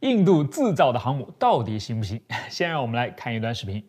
印度制造的航母到底行不行？先让我们来看一段视频。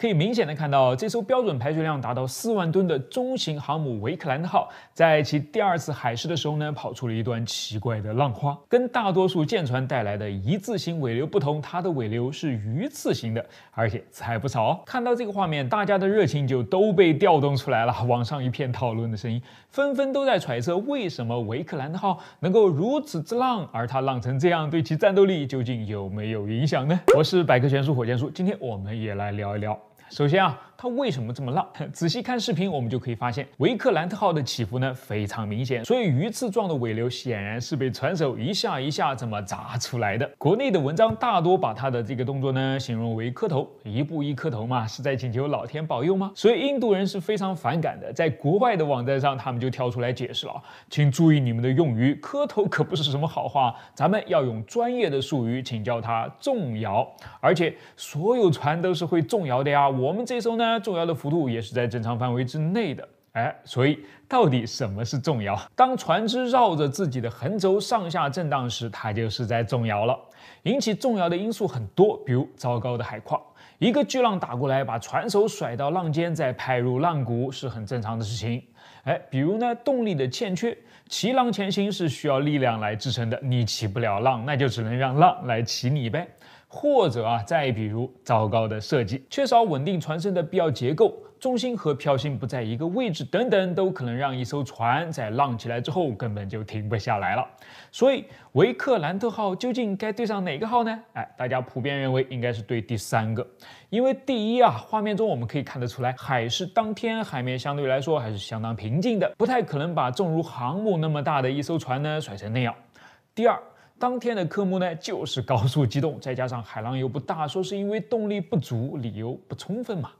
可以明显的看到，这艘标准排水量达到四万吨的中型航母维克兰特号，在其第二次海试的时候呢，跑出了一段奇怪的浪花。跟大多数舰船带来的一字型尾流不同，它的尾流是鱼刺型的，而且还不少哦。看到这个画面，大家的热情就都被调动出来了，网上一片讨论的声音，纷纷都在揣测为什么维克兰特号能够如此之浪，而它浪成这样，对其战斗力究竟有没有影响呢？我是百科全书火箭叔，今天我们也来聊一聊。首先啊，它为什么这么浪？仔细看视频，我们就可以发现维克兰特号的起伏呢非常明显，所以鱼刺状的尾流显然是被船手一下一下这么砸出来的。国内的文章大多把它的这个动作呢形容为磕头，一步一磕头嘛，是在请求老天保佑吗？所以印度人是非常反感的。在国外的网站上，他们就跳出来解释了，请注意你们的用语，磕头可不是什么好话，咱们要用专业的术语，请叫它纵摇，而且所有船都是会纵摇的呀。我们这艘呢，重摇的幅度也是在正常范围之内的。哎，所以到底什么是重摇？当船只绕着自己的横轴上下震荡时，它就是在动摇了。引起重摇的因素很多，比如糟糕的海况，一个巨浪打过来，把船首甩到浪尖，再拍入浪谷，是很正常的事情。哎，比如呢，动力的欠缺，骑浪前行是需要力量来支撑的，你骑不了浪，那就只能让浪来骑你呗。或者啊，再比如糟糕的设计，缺少稳定船身的必要结构，重心和漂心不在一个位置，等等，都可能让一艘船在浪起来之后根本就停不下来了。所以维克兰特号究竟该对上哪个号呢？哎，大家普遍认为应该是对第三个，因为第一啊，画面中我们可以看得出来，海事当天海面相对来说还是相当平静的，不太可能把正如航母那么大的一艘船呢甩成那样。第二。当天的科目呢，就是高速机动，再加上海浪又不大，说是因为动力不足，理由不充分嘛，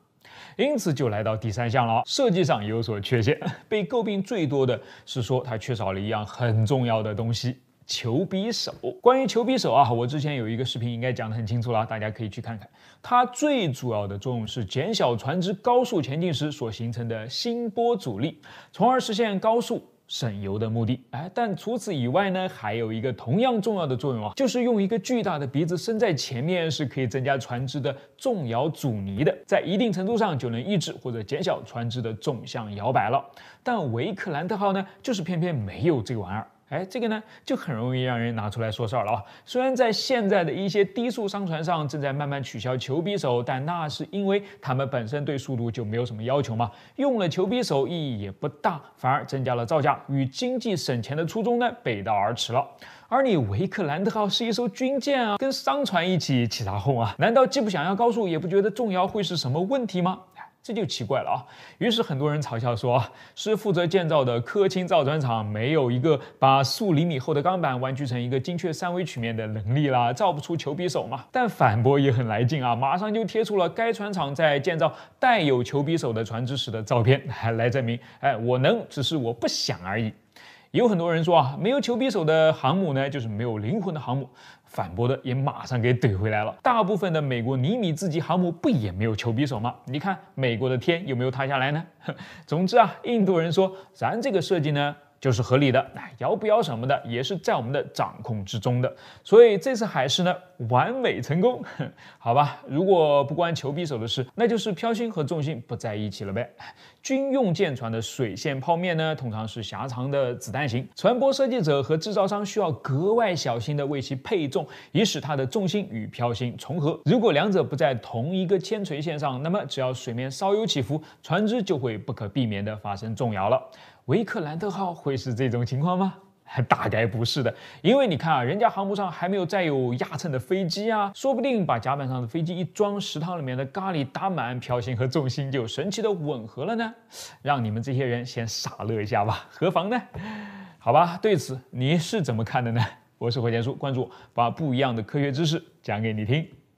因此就来到第三项了。设计上有所缺陷，被诟病最多的是说它缺少了一样很重要的东西——球鼻首。关于球鼻首啊，我之前有一个视频应该讲得很清楚了，大家可以去看看。它最主要的作用是减小船只高速前进时所形成的心波阻力，从而实现高速。省油的目的，哎，但除此以外呢，还有一个同样重要的作用啊，就是用一个巨大的鼻子伸在前面，是可以增加船只的重摇阻尼的，在一定程度上就能抑制或者减小船只的纵向摇摆了。但维克兰特号呢，就是偏偏没有这玩意儿。哎，这个呢，就很容易让人拿出来说事儿了啊。虽然在现在的一些低速商船上正在慢慢取消球匕首，但那是因为他们本身对速度就没有什么要求嘛，用了球匕首意义也不大，反而增加了造价，与经济省钱的初衷呢背道而驰了。而你维克兰特号是一艘军舰啊，跟商船一起起啥哄啊？难道既不想要高速，也不觉得重摇会是什么问题吗？这就奇怪了啊！于是很多人嘲笑说，是负责建造的科钦造船厂没有一个把数厘米厚的钢板弯曲成一个精确三维曲面的能力啦，造不出球匕首嘛？但反驳也很来劲啊，马上就贴出了该船厂在建造带有球匕首的船只时的照片，来证明，哎，我能，只是我不想而已。有很多人说啊，没有球鼻首的航母呢，就是没有灵魂的航母。反驳的也马上给怼回来了。大部分的美国尼米兹级航母不也没有球鼻首吗？你看美国的天有没有塌下来呢？总之啊，印度人说咱这个设计呢。就是合理的，摇不摇什么的也是在我们的掌控之中的，所以这次海试呢完美成功，好吧？如果不关球匕首的事，那就是漂心和重心不在一起了呗。军用舰船的水线泡面呢通常是狭长的子弹型，船舶设计者和制造商需要格外小心的为其配重，以使它的重心与漂心重合。如果两者不在同一个铅垂线上，那么只要水面稍有起伏，船只就会不可避免的发生动摇了。维克兰特号会是这种情况吗？大概不是的，因为你看啊，人家航母上还没有载有压秤的飞机啊，说不定把甲板上的飞机一装，食堂里面的咖喱打满，漂心和重心就神奇的吻合了呢。让你们这些人先傻乐一下吧，何妨呢？好吧，对此你是怎么看的呢？我是火箭叔，关注我，把不一样的科学知识讲给你听。